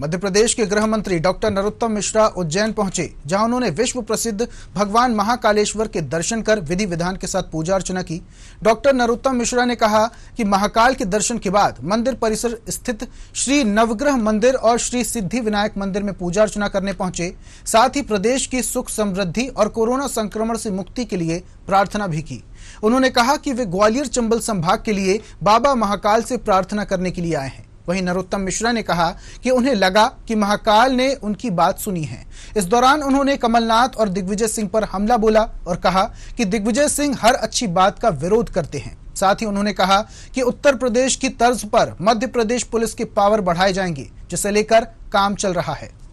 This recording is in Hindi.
मध्य प्रदेश के गृह मंत्री डॉक्टर नरोत्तम मिश्रा उज्जैन पहुंचे जहां उन्होंने विश्व प्रसिद्ध भगवान महाकालेश्वर के दर्शन कर विधि विधान के साथ पूजा अर्चना की डॉक्टर नरोत्तम मिश्रा ने कहा कि महाकाल के दर्शन के बाद मंदिर परिसर स्थित श्री नवग्रह मंदिर और श्री सिद्धि विनायक मंदिर में पूजा अर्चना करने पहुंचे साथ ही प्रदेश की सुख समृद्धि और कोरोना संक्रमण से मुक्ति के लिए प्रार्थना भी की उन्होंने कहा कि वे ग्वालियर चंबल संभाग के लिए बाबा महाकाल से प्रार्थना करने के लिए आए हैं वहीं नरोत्तम मिश्रा ने कहा कि उन्हें लगा कि महाकाल ने उनकी बात सुनी है इस दौरान उन्होंने कमलनाथ और दिग्विजय सिंह पर हमला बोला और कहा कि दिग्विजय सिंह हर अच्छी बात का विरोध करते हैं साथ ही उन्होंने कहा कि उत्तर प्रदेश की तर्ज पर मध्य प्रदेश पुलिस के पावर बढ़ाए जाएंगे जिसे लेकर काम चल रहा है